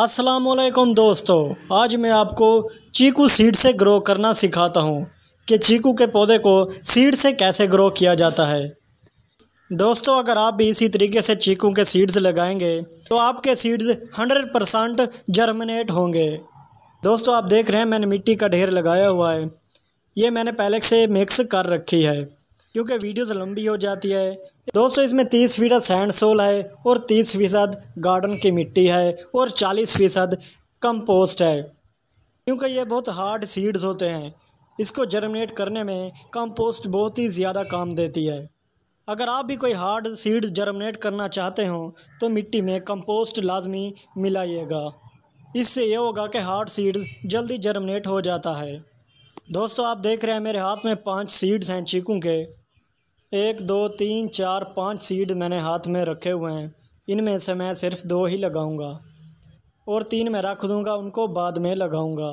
असलम दोस्तों आज मैं आपको चीकू सीड से ग्रो करना सिखाता हूँ कि चीकू के पौधे को सीड से कैसे ग्रो किया जाता है दोस्तों अगर आप भी इसी तरीके से चीकू के सीड्स लगाएंगे तो आपके सीड्स 100 परसेंट जर्मिनेट होंगे दोस्तों आप देख रहे हैं मैंने मिट्टी का ढेर लगाया हुआ है ये मैंने पहले से मिक्स कर रखी है क्योंकि वीडियोस लंबी हो जाती है दोस्तों इसमें तीस फीसद सैंड सोल है और तीस फीसद गार्डन की मिट्टी है और चालीस फीसद कंपोस्ट है क्योंकि ये बहुत हार्ड सीड्स होते हैं इसको जर्मिनेट करने में कंपोस्ट बहुत ही ज़्यादा काम देती है अगर आप भी कोई हार्ड सीड्स जर्मिनेट करना चाहते हो तो मिट्टी में कंपोस्ट लाजमी मिलाइएगा इससे यह होगा कि हार्ड सीड्स जल्दी जर्मिनेट हो जाता है दोस्तों आप देख रहे हैं मेरे हाथ में पांच सीड्स हैं चीकू के एक दो तीन चार पाँच सीड मैंने हाथ में रखे हुए हैं इनमें से मैं सिर्फ दो ही लगाऊंगा और तीन मैं रख दूंगा उनको बाद में लगाऊंगा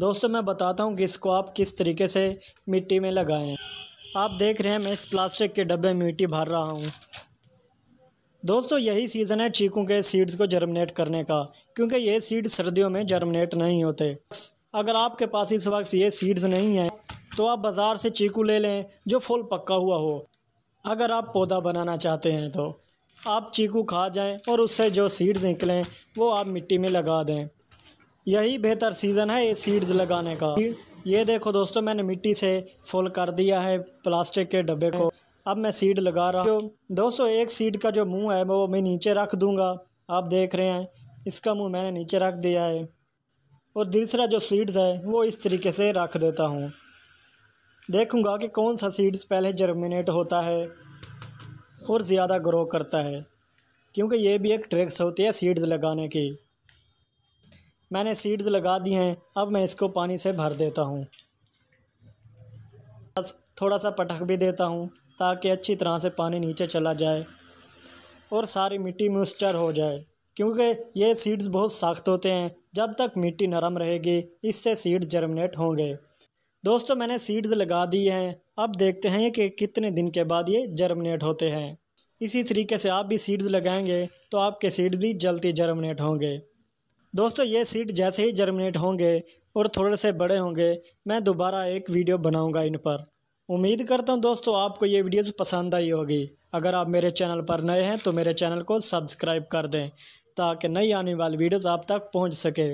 दोस्तों मैं बताता हूं कि इसको आप किस तरीके से मिट्टी में लगाएं आप देख रहे हैं मैं इस प्लास्टिक के डब्बे में मिट्टी भर रहा हूं दोस्तों यही सीज़न है चीकू के सीड्स को जर्मिनेट करने का क्योंकि ये सीड सर्दियों में जर्मिनेट नहीं होते अगर आपके पास इस वक्त ये सीड्स नहीं हैं तो आप बाज़ार से चीकू ले लें जो फुल पक्का हुआ हो अगर आप पौधा बनाना चाहते हैं तो आप चीकू खा जाएं और उससे जो सीड्स निकलें वो आप मिट्टी में लगा दें यही बेहतर सीज़न है ये सीड्स लगाने का ये देखो दोस्तों मैंने मिट्टी से फुल कर दिया है प्लास्टिक के डब्बे को अब मैं सीड लगा रहा हूँ दोस्तों एक सीड का जो मुँह है वो मैं नीचे रख दूँगा आप देख रहे हैं इसका मुँह मैंने नीचे रख दिया है और दूसरा जो सीड्स है वो इस तरीके से रख देता हूँ देखूंगा कि कौन सा सीड्स पहले जर्मिनेट होता है और ज़्यादा ग्रो करता है क्योंकि ये भी एक ट्रिक्स होती है सीड्स लगाने की मैंने सीड्स लगा दी हैं अब मैं इसको पानी से भर देता हूँ बस थोड़ा सा पटक भी देता हूँ ताकि अच्छी तरह से पानी नीचे चला जाए और सारी मिट्टी मॉइस्चर हो जाए क्योंकि ये सीड्स बहुत सख्त होते हैं जब तक मिट्टी नरम रहेगी इससे सीड्स जर्मिनेट होंगे दोस्तों मैंने सीड्स लगा दिए हैं अब देखते हैं कि कितने दिन के बाद ये जर्मिनेट होते हैं इसी तरीके से आप भी सीड्स लगाएंगे तो आपके सीड भी जल्दी जर्मिनेट होंगे दोस्तों ये सीड जैसे ही जर्मिनेट होंगे और थोड़े से बड़े होंगे मैं दोबारा एक वीडियो बनाऊंगा इन पर उम्मीद करता हूं दोस्तों आपको ये वीडियोस पसंद आई होगी अगर आप मेरे चैनल पर नए हैं तो मेरे चैनल को सब्सक्राइब कर दें ताकि नई आने वाली वीडियोज़ आप तक पहुँच सके